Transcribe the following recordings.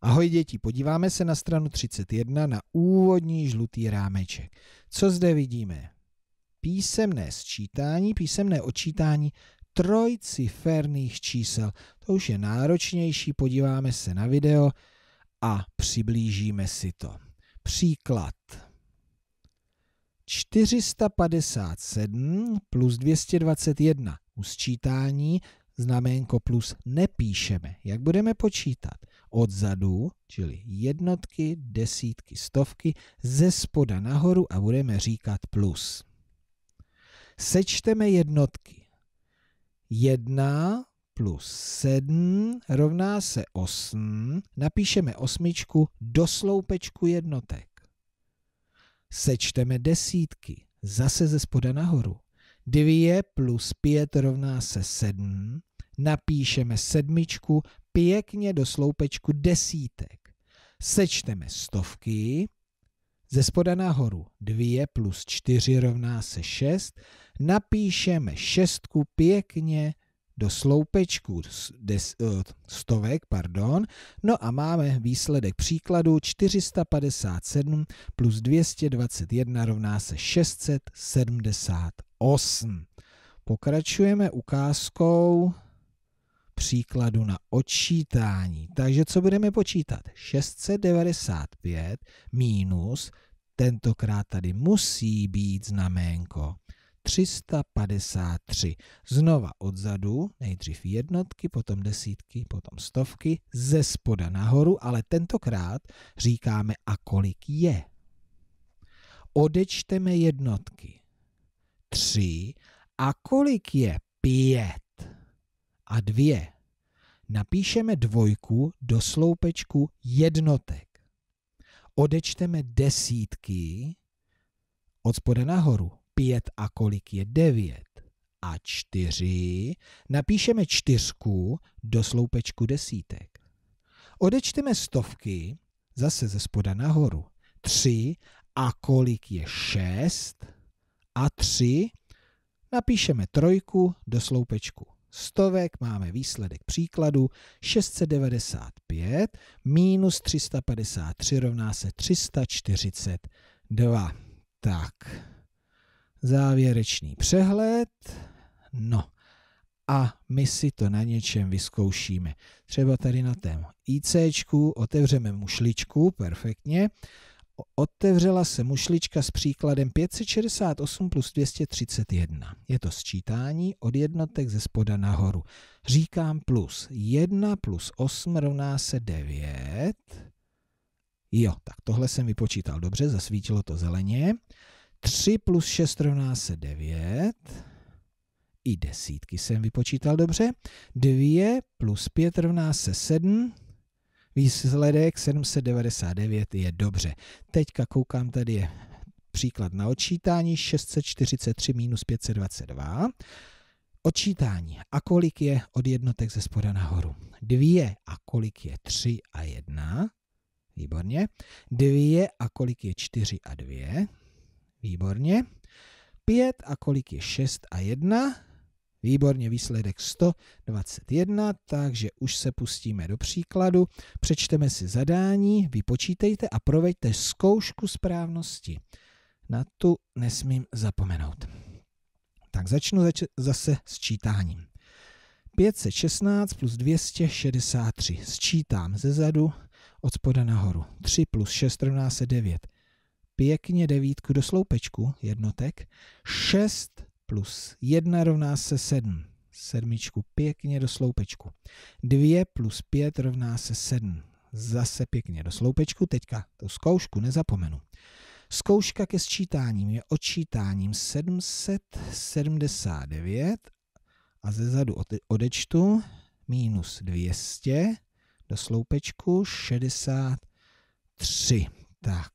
Ahoj děti, podíváme se na stranu 31 na úvodní žlutý rámeček. Co zde vidíme? Písemné sčítání, písemné odčítání trojciferných čísel. To už je náročnější, podíváme se na video a přiblížíme si to. Příklad. 457 plus 221 u sčítání znaménko plus nepíšeme. Jak budeme počítat? odzadu, čili jednotky, desítky, stovky, ze spoda nahoru a budeme říkat plus. Sečteme jednotky. 1 plus 7 rovná se 8. Napíšeme osmičku do sloupečku jednotek. Sečteme desítky. Zase ze spoda nahoru. 2 plus 5 rovná se 7 napíšeme sedmičku pěkně do sloupečku desítek. Sečteme stovky, ze spoda nahoru 2 plus 4 rovná se 6, napíšeme šestku pěkně do sloupečku des, eh, stovek, pardon, no a máme výsledek příkladu 457 plus 221 rovná se 678. Pokračujeme ukázkou příkladu na odčítání. Takže co budeme počítat? 695 minus, tentokrát tady musí být znaménko, 353. Znova odzadu, nejdřív jednotky, potom desítky, potom stovky, ze spoda nahoru, ale tentokrát říkáme a kolik je. Odečteme jednotky. 3 a kolik je? 5 a 2 napíšeme dvojku do sloupečku jednotek. Odečteme desítky od spoda nahoru. 5 a kolik je 9 a 4 napíšeme čtyřku do sloupečku desítek. Odečteme stovky zase ze spoda nahoru. 3 a kolik je 6 a 3 napíšeme trojku do sloupečku stovek máme výsledek příkladu 695 minus 353 rovná se 342. Tak, závěrečný přehled. No a my si to na něčem vyzkoušíme. Třeba tady na tém IC, otevřeme mušličku, perfektně, otevřela se mušlička s příkladem 568 plus 231. Je to sčítání od jednotek ze spoda nahoru. Říkám plus 1 plus 8 rovná se 9. Jo, tak tohle jsem vypočítal dobře, zasvítilo to zeleně. 3 plus 6 rovná se 9. I desítky jsem vypočítal dobře. 2 plus 5 rovná se 7. Výsledek 799 je dobře. Teďka koukám, tady je příklad na odčítání 643 minus 522. Odčítání. A kolik je od jednotek ze spoda nahoru? Dvě. A kolik je tři a jedna? Výborně. Dvě. A kolik je čtyři a dvě? Výborně. Pět. A kolik je šest a jedna? Výborně, výsledek 121, takže už se pustíme do příkladu. Přečteme si zadání, vypočítejte a proveďte zkoušku správnosti. Na tu nesmím zapomenout. Tak začnu zač zase s čítáním. 516 plus 263. Sčítám ze zadu od spoda nahoru. 3 plus 6 rovná se 9. Pěkně devítku do sloupečku jednotek. 6 plus 1 rovná se 7. Sedmičku pěkně do sloupečku. 2 plus 5 rovná se 7. Zase pěkně do sloupečku. Teďka tu zkoušku nezapomenu. Zkouška ke sčítáním je odčítáním 779 a ze zadu odečtu minus 200 do sloupečku 63. Tak,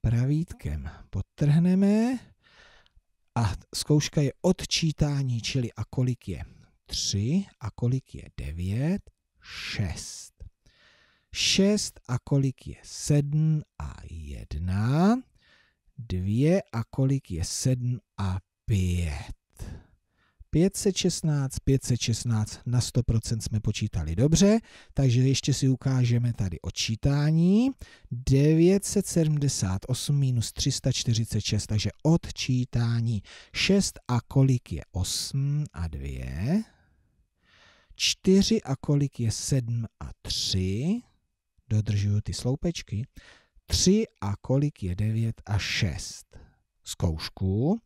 pravítkem potrhneme a zkouška je odčítání, čili a kolik je 3 a kolik je 9, 6. 6 a kolik je 7 a 1, 2 a kolik je 7 a 5. 516, 516 na 100% jsme počítali dobře, takže ještě si ukážeme tady odčítání. 978 minus 346, takže odčítání 6 a kolik je 8 a 2? 4 a kolik je 7 a 3? Dodržuju ty sloupečky. 3 a kolik je 9 a 6? Zkoušku.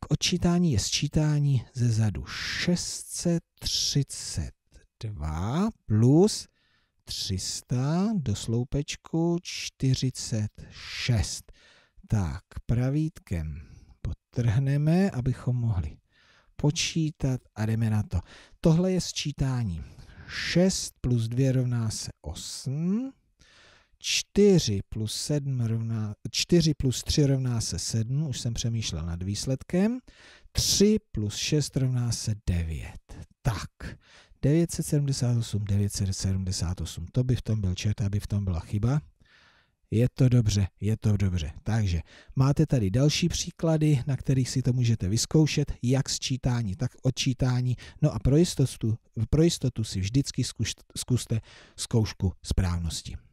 K odčítání je sčítání ze zadu 632 plus 300 do sloupečku 46. Tak, pravítkem potrhneme, abychom mohli počítat a jdeme na to. Tohle je sčítání. 6 plus 2 rovná se 8. 4 plus, 7 rovná, 4 plus 3 rovná se 7, už jsem přemýšlel nad výsledkem. 3 plus 6 rovná se 9. Tak, 978, 978, to by v tom byl čert, aby v tom byla chyba. Je to dobře, je to dobře. Takže máte tady další příklady, na kterých si to můžete vyzkoušet, jak sčítání, tak odčítání. No a pro jistotu, pro jistotu si vždycky zkuste zkoušku správnosti.